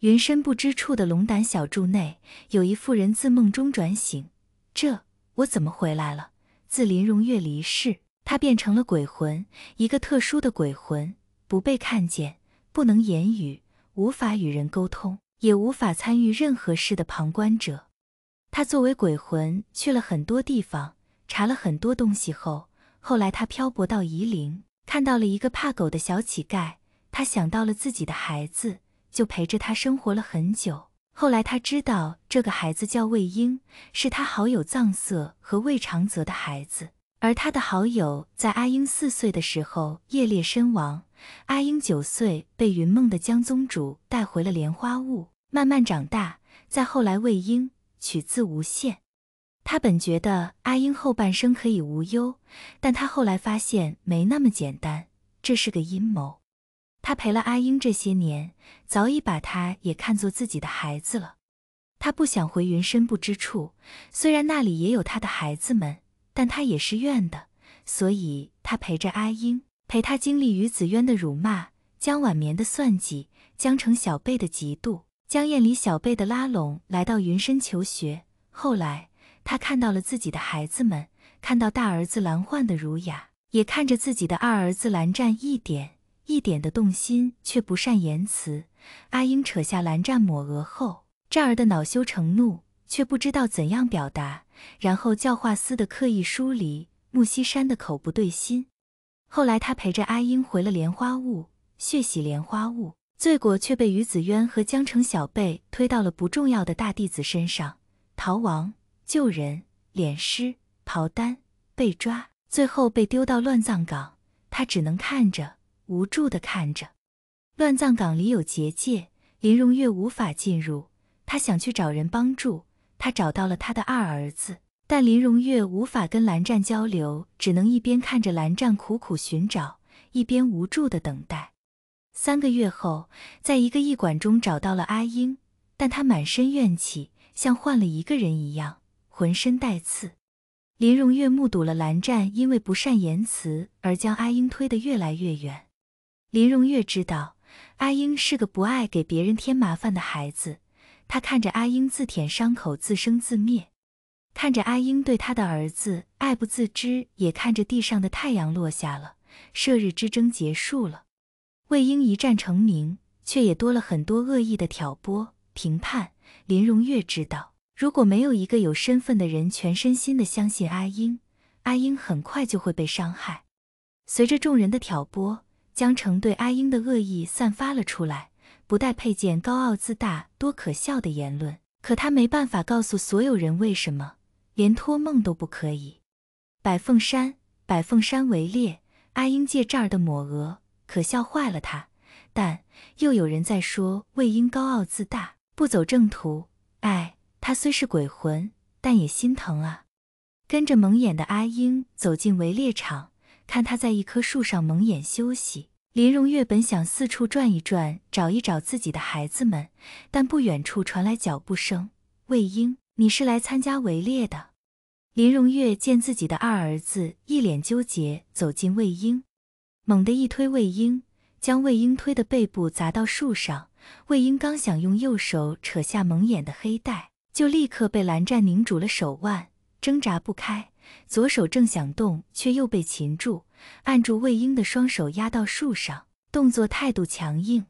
云深不知处的龙胆小筑内，有一妇人自梦中转醒。这，我怎么回来了？自林荣月离世，她变成了鬼魂，一个特殊的鬼魂，不被看见，不能言语，无法与人沟通，也无法参与任何事的旁观者。她作为鬼魂去了很多地方，查了很多东西后，后来她漂泊到夷陵，看到了一个怕狗的小乞丐，她想到了自己的孩子。就陪着他生活了很久。后来他知道这个孩子叫魏婴，是他好友藏色和魏长泽的孩子。而他的好友在阿英四岁的时候夜猎身亡。阿英九岁被云梦的江宗主带回了莲花坞，慢慢长大。再后来，魏婴取字无限。他本觉得阿英后半生可以无忧，但他后来发现没那么简单，这是个阴谋。他陪了阿英这些年，早已把他也看作自己的孩子了。他不想回云深不知处，虽然那里也有他的孩子们，但他也是怨的，所以他陪着阿英，陪他经历于子渊的辱骂，江晚眠的算计，江城小辈的嫉妒，江晏离小辈的拉拢，来到云深求学。后来，他看到了自己的孩子们，看到大儿子蓝焕的儒雅，也看着自己的二儿子蓝湛一点。一点的动心却不善言辞，阿英扯下蓝湛抹额后，湛儿的恼羞成怒却不知道怎样表达，然后教化司的刻意疏离，木西山的口不对心。后来他陪着阿英回了莲花坞，血洗莲花坞，罪过却被于子渊和江城小辈推到了不重要的大弟子身上，逃亡、救人、敛尸、刨丹、被抓，最后被丢到乱葬岗，他只能看着。无助的看着，乱葬岗里有结界，林荣月无法进入。他想去找人帮助，他找到了他的二儿子，但林荣月无法跟蓝湛交流，只能一边看着蓝湛苦苦寻找，一边无助的等待。三个月后，在一个驿馆中找到了阿英，但他满身怨气，像换了一个人一样，浑身带刺。林荣月目睹了蓝湛因为不善言辞而将阿英推得越来越远。林荣月知道阿英是个不爱给别人添麻烦的孩子，他看着阿英自舔伤口自生自灭，看着阿英对他的儿子爱不自知，也看着地上的太阳落下了，射日之争结束了，魏婴一战成名，却也多了很多恶意的挑拨评判。林荣月知道，如果没有一个有身份的人全身心的相信阿英，阿英很快就会被伤害。随着众人的挑拨。江澄对阿英的恶意散发了出来，不带佩剑，高傲自大，多可笑的言论！可他没办法告诉所有人为什么，连托梦都不可以。百凤山，百凤山围猎，阿英借这儿的抹额，可笑坏了他。但又有人在说魏婴高傲自大，不走正途。哎，他虽是鬼魂，但也心疼啊。跟着蒙眼的阿英走进围猎场。看他在一棵树上蒙眼休息。林荣月本想四处转一转，找一找自己的孩子们，但不远处传来脚步声。魏婴，你是来参加围猎的？林荣月见自己的二儿子一脸纠结，走近魏婴，猛地一推魏婴，将魏婴推的背部砸到树上。魏婴刚想用右手扯下蒙眼的黑带，就立刻被蓝湛拧住了手腕，挣扎不开。左手正想动，却又被擒住，按住魏婴的双手压到树上，动作态度强硬。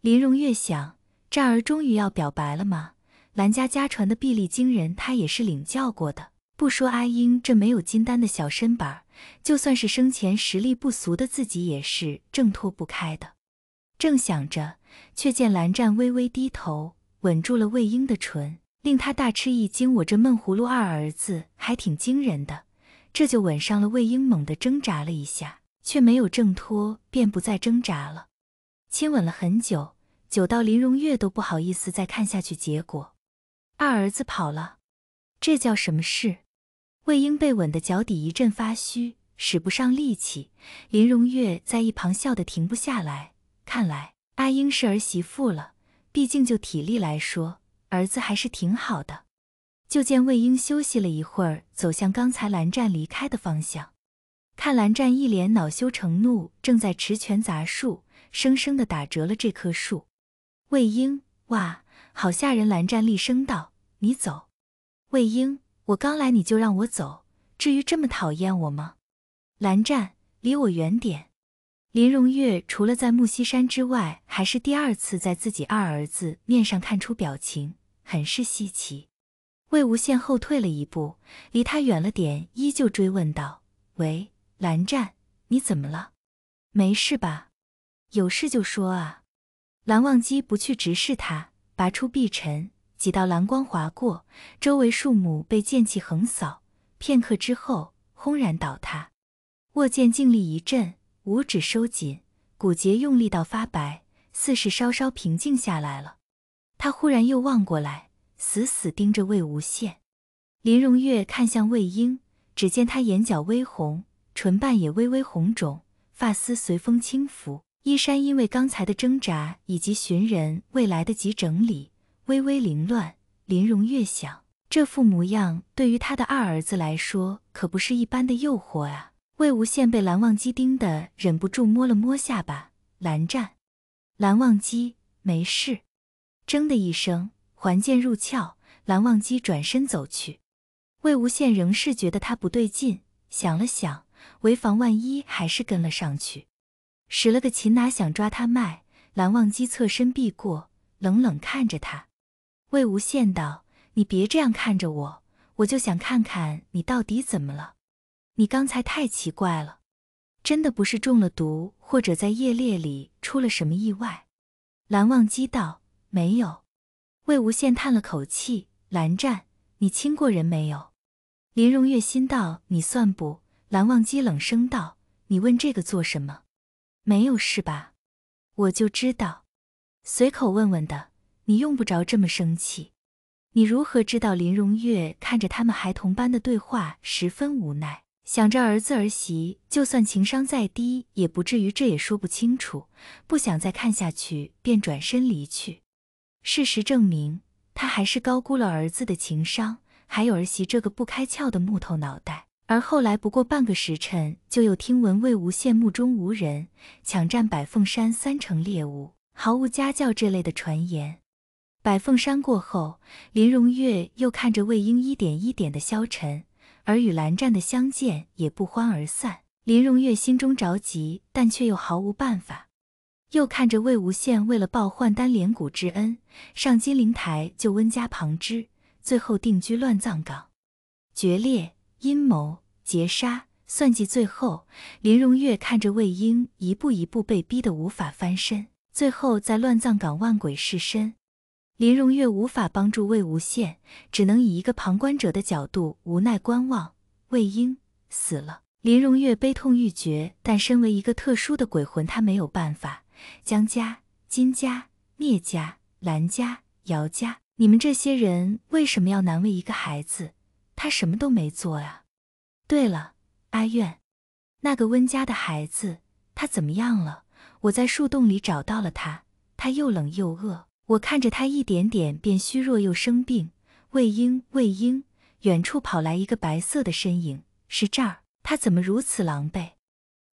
林荣越想，这儿终于要表白了吗？蓝家家传的臂力惊人，他也是领教过的。不说阿英这没有金丹的小身板，就算是生前实力不俗的自己，也是挣脱不开的。正想着，却见蓝湛微微低头，吻住了魏婴的唇。令他大吃一惊，我这闷葫芦二儿子还挺惊人的，这就吻上了。魏婴，猛地挣扎了一下，却没有挣脱，便不再挣扎了。亲吻了很久，久到林荣月都不好意思再看下去。结果，二儿子跑了，这叫什么事？魏婴被吻得脚底一阵发虚，使不上力气。林荣月在一旁笑得停不下来。看来阿英是儿媳妇了，毕竟就体力来说。儿子还是挺好的，就见魏婴休息了一会儿，走向刚才蓝湛离开的方向。看蓝湛一脸恼羞成怒，正在持拳砸树，生生的打折了这棵树。魏婴，哇，好吓人！蓝湛厉声道：“你走。”魏婴，我刚来你就让我走，至于这么讨厌我吗？蓝湛，离我远点。林荣月除了在木溪山之外，还是第二次在自己二儿子面上看出表情，很是稀奇。魏无羡后退了一步，离他远了点，依旧追问道：“喂，蓝湛，你怎么了？没事吧？有事就说啊。”蓝忘机不去直视他，拔出碧尘，几道蓝光划过，周围树木被剑气横扫，片刻之后轰然倒塌。握剑静立一阵。五指收紧，骨节用力到发白，似是稍稍平静下来了。他忽然又望过来，死死盯着魏无羡。林荣月看向魏婴，只见他眼角微红，唇瓣也微微红肿，发丝随风轻拂，衣衫因为刚才的挣扎以及寻人未来得及整理，微微凌乱。林荣月想，这副模样对于他的二儿子来说，可不是一般的诱惑啊。魏无羡被蓝忘机盯得忍不住摸了摸下巴。蓝湛，蓝忘机，没事。铮的一声，环剑入鞘。蓝忘机转身走去。魏无羡仍是觉得他不对劲，想了想，为防万一，还是跟了上去。使了个擒拿，想抓他脉。蓝忘机侧身避过，冷冷看着他。魏无羡道：“你别这样看着我，我就想看看你到底怎么了。”你刚才太奇怪了，真的不是中了毒，或者在夜猎里出了什么意外？蓝忘机道：“没有。”魏无羡叹了口气：“蓝湛，你亲过人没有？”林荣月心道：“你算不？”蓝忘机冷声道：“你问这个做什么？没有是吧？我就知道，随口问问的。你用不着这么生气。你如何知道？”林荣月看着他们孩童般的对话，十分无奈。想着儿子儿媳，就算情商再低，也不至于这也说不清楚。不想再看下去，便转身离去。事实证明，他还是高估了儿子的情商，还有儿媳这个不开窍的木头脑袋。而后来不过半个时辰，就又听闻魏无羡目中无人，抢占百凤山三成猎物，毫无家教这类的传言。百凤山过后，林荣月又看着魏婴一点一点的消沉。而与蓝湛的相见也不欢而散，林荣月心中着急，但却又毫无办法。又看着魏无羡为了报患丹连谷之恩，上金陵台救温家旁支，最后定居乱葬岗。决裂、阴谋、劫杀、算计，最后林荣月看着魏婴一步一步被逼得无法翻身，最后在乱葬岗万鬼噬身。林荣月无法帮助魏无羡，只能以一个旁观者的角度无奈观望。魏婴死了，林荣月悲痛欲绝，但身为一个特殊的鬼魂，他没有办法。江家、金家、聂家、兰家、姚家，你们这些人为什么要难为一个孩子？他什么都没做啊！对了，阿苑，那个温家的孩子他怎么样了？我在树洞里找到了他，他又冷又饿。我看着他一点点变虚弱又生病，魏婴，魏婴！远处跑来一个白色的身影，是这儿？他怎么如此狼狈？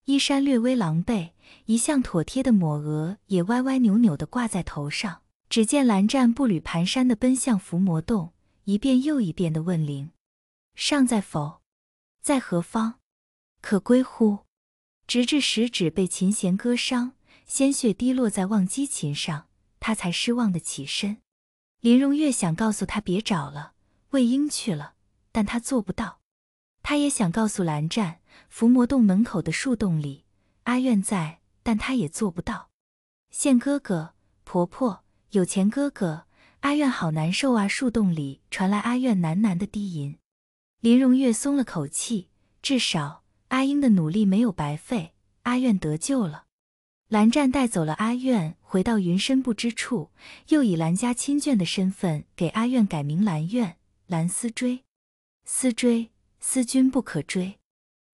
衣衫略微狼狈，一向妥帖的抹额也歪歪扭扭地挂在头上。只见蓝湛步履蹒跚地奔向伏魔洞，一遍又一遍地问灵：“尚在否？在何方？可归乎？”直至食指被琴弦割伤，鲜血滴落在忘机琴上。他才失望的起身，林荣月想告诉他别找了，魏婴去了，但他做不到。他也想告诉蓝湛，伏魔洞门口的树洞里，阿苑在，但他也做不到。现哥哥、婆婆、有钱哥哥，阿苑好难受啊！树洞里传来阿苑喃喃的低吟。林荣月松了口气，至少阿英的努力没有白费，阿苑得救了。蓝湛带走了阿苑，回到云深不知处，又以蓝家亲眷的身份给阿苑改名蓝苑。蓝思追，思追思君不可追。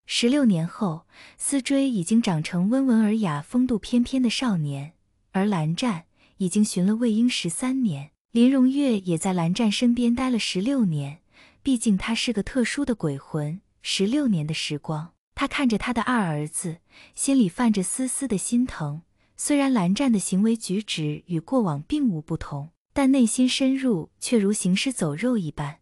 十六年后，思追已经长成温文尔雅、风度翩翩的少年，而蓝湛已经寻了魏婴十三年，林荣月也在蓝湛身边待了十六年。毕竟他是个特殊的鬼魂，十六年的时光。他看着他的二儿子，心里泛着丝丝的心疼。虽然蓝湛的行为举止与过往并无不同，但内心深入却如行尸走肉一般。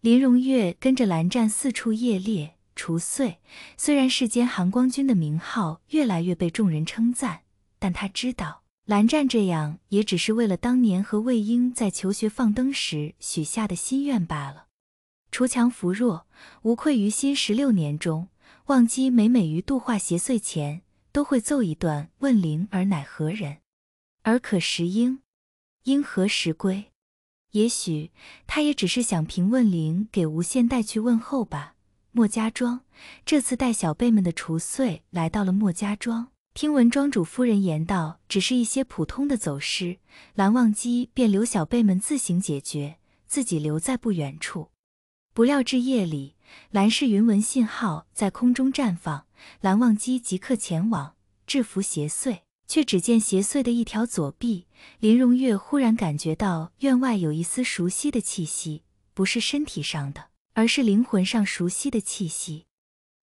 林荣月跟着蓝湛四处夜猎除祟。虽然世间寒光君的名号越来越被众人称赞，但他知道，蓝湛这样也只是为了当年和魏婴在求学放灯时许下的心愿罢了。锄强扶弱，无愧于心。十六年中。忘机每每于度化邪祟前，都会奏一段问灵，而乃何人，而可识应，应何时归？也许他也只是想凭问灵给无羡带去问候吧。莫家庄这次带小辈们的除祟来到了莫家庄，听闻庄主夫人言道，只是一些普通的走失，蓝忘机便留小辈们自行解决，自己留在不远处。不料至夜里。蓝氏云纹信号在空中绽放，蓝忘机即刻前往制服邪祟，却只见邪祟的一条左臂。林荣月忽然感觉到院外有一丝熟悉的气息，不是身体上的，而是灵魂上熟悉的气息。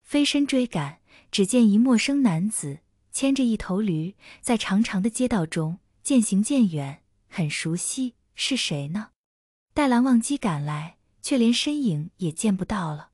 飞身追赶，只见一陌生男子牵着一头驴，在长长的街道中渐行渐远。很熟悉，是谁呢？待蓝忘机赶来，却连身影也见不到了。